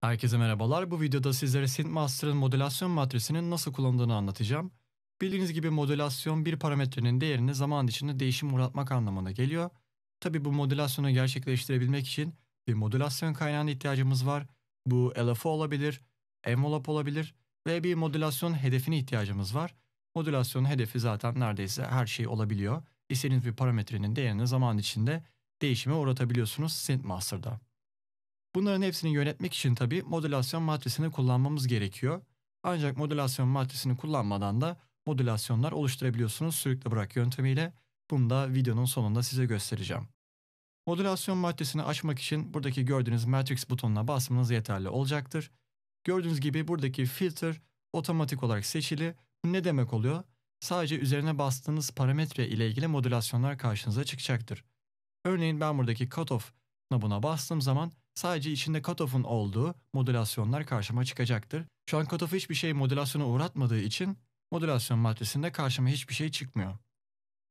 Herkese merhabalar. Bu videoda sizlere SynthMaster'ın modülasyon matrisinin nasıl kullanıldığını anlatacağım. Bildiğiniz gibi modülasyon bir parametrenin değerini zaman içinde değişim uğratmak anlamına geliyor. Tabi bu modülasyonu gerçekleştirebilmek için bir modülasyon kaynağına ihtiyacımız var. Bu LFO olabilir, envelope olabilir ve bir modülasyon hedefine ihtiyacımız var. Modülasyonun hedefi zaten neredeyse her şey olabiliyor. İstediğiniz bir parametrenin değerini zaman içinde değişime uğratabiliyorsunuz SynthMaster'da. Bunların hepsini yönetmek için tabi modülasyon matrisini kullanmamız gerekiyor. Ancak modülasyon matrisini kullanmadan da modülasyonlar oluşturabiliyorsunuz sürükle bırak yöntemiyle. Bunu da videonun sonunda size göstereceğim. Modülasyon matrisini açmak için buradaki gördüğünüz matrix butonuna basmanız yeterli olacaktır. Gördüğünüz gibi buradaki filter otomatik olarak seçili. Bu ne demek oluyor? Sadece üzerine bastığınız parametre ile ilgili modülasyonlar karşınıza çıkacaktır. Örneğin ben buradaki cutoff nabına bastığım zaman Sadece içinde cutoff'un olduğu modülasyonlar karşıma çıkacaktır. Şu an cutoff hiçbir şey modülasyona uğratmadığı için modülasyon maddesinde karşıma hiçbir şey çıkmıyor.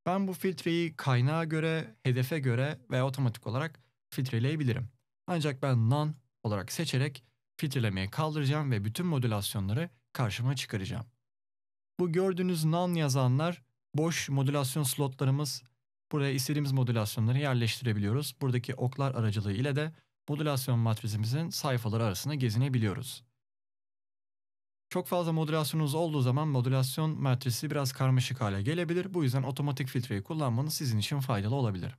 Ben bu filtreyi kaynağa göre, hedefe göre ve otomatik olarak filtreleyebilirim. Ancak ben none olarak seçerek filtrelemeyi kaldıracağım ve bütün modülasyonları karşıma çıkaracağım. Bu gördüğünüz none yazanlar boş modülasyon slotlarımız. Buraya istediğimiz modülasyonları yerleştirebiliyoruz. Buradaki oklar aracılığı ile de modülasyon matrisimizin sayfaları arasında gezinebiliyoruz. Çok fazla modülasyonunuz olduğu zaman modülasyon matrisi biraz karmaşık hale gelebilir. Bu yüzden otomatik filtreyi kullanmanız sizin için faydalı olabilir.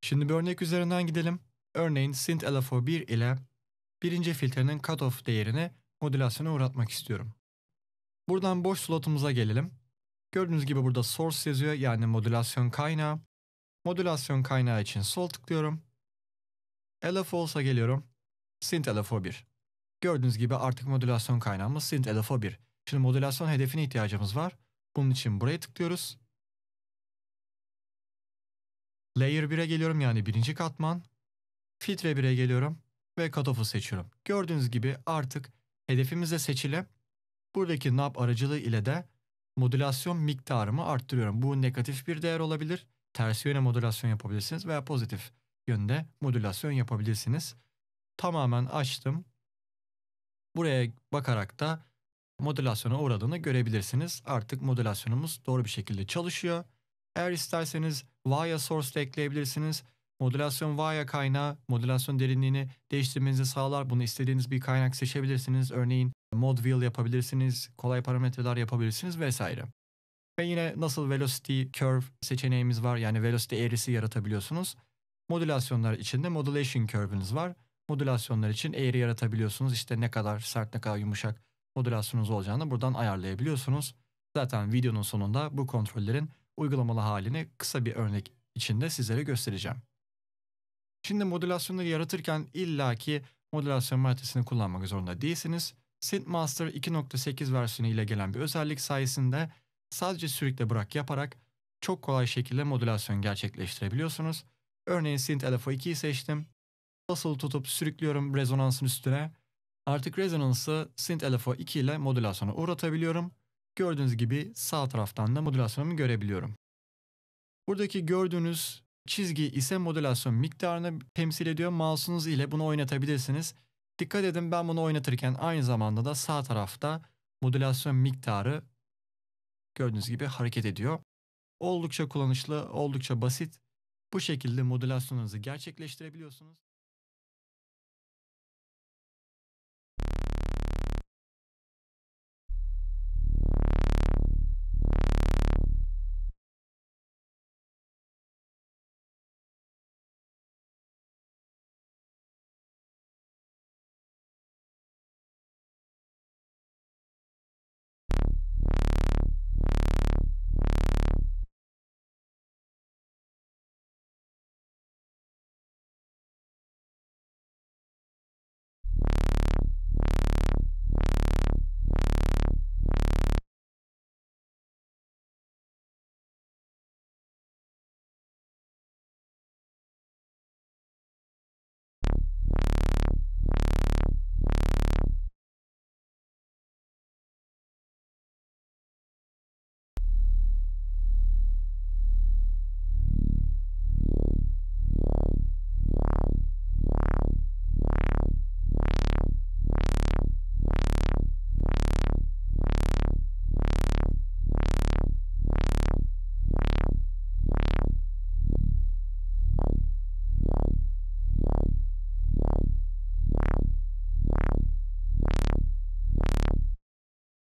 Şimdi bir örnek üzerinden gidelim. Örneğin Sint LFO 1 ile birinci filtrenin cutoff değerini modülasyona uğratmak istiyorum. Buradan boş slotumuza gelelim. Gördüğünüz gibi burada source yazıyor yani modülasyon kaynağı. Modülasyon kaynağı için sol tıklıyorum Ella Falls'a geliyorum. Synth Ella 1. Gördüğünüz gibi artık modülasyon kaynağımız Synth Ella 1. Şimdi modülasyon hedefine ihtiyacımız var. Bunun için buraya tıklıyoruz. Layer 1'e geliyorum yani birinci katman. Filtre 1'e geliyorum ve cutoff'u seçiyorum. Gördüğünüz gibi artık hedefimizde seçili buradaki nab aracılığı ile de modülasyon miktarımı arttırıyorum. Bu negatif bir değer olabilir. Ters yöne modülasyon yapabilirsiniz veya pozitif yönde modülasyon yapabilirsiniz. Tamamen açtım. Buraya bakarak da modülasyona uğradığını görebilirsiniz. Artık modülasyonumuz doğru bir şekilde çalışıyor. Eğer isterseniz via source de ekleyebilirsiniz. Modülasyon via kaynağı modülasyon derinliğini değiştirmenizi sağlar. Bunu istediğiniz bir kaynak seçebilirsiniz. Örneğin mod wheel yapabilirsiniz, kolay parametreler yapabilirsiniz vesaire. Ve yine nasıl velocity curve seçeneğimiz var yani velocity eğrisi yaratabiliyorsunuz. Modülasyonlar içinde modulation curve'ünüz var. Modülasyonlar için eğri yaratabiliyorsunuz. İşte ne kadar sert ne kadar yumuşak modülasyonunuz olacağını buradan ayarlayabiliyorsunuz. Zaten videonun sonunda bu kontrollerin uygulamalı halini kısa bir örnek içinde sizlere göstereceğim. Şimdi modülasyonları yaratırken illaki modülasyon maddesini kullanmak zorunda değilsiniz. SynthMaster 2.8 versiyonu ile gelen bir özellik sayesinde sadece sürükle bırak yaparak çok kolay şekilde modülasyon gerçekleştirebiliyorsunuz. Örneğin Synth LFO 2'yi seçtim. Basılı tutup sürüklüyorum rezonansın üstüne. Artık rezonansı Synth LFO 2 ile modülasyona uğratabiliyorum. Gördüğünüz gibi sağ taraftan da modülasyonumu görebiliyorum. Buradaki gördüğünüz çizgi ise modülasyon miktarını temsil ediyor. Mouse'unuz ile bunu oynatabilirsiniz. Dikkat edin ben bunu oynatırken aynı zamanda da sağ tarafta modülasyon miktarı gördüğünüz gibi hareket ediyor. Oldukça kullanışlı, oldukça basit bu şekilde modülasyonunuzu gerçekleştirebiliyorsunuz.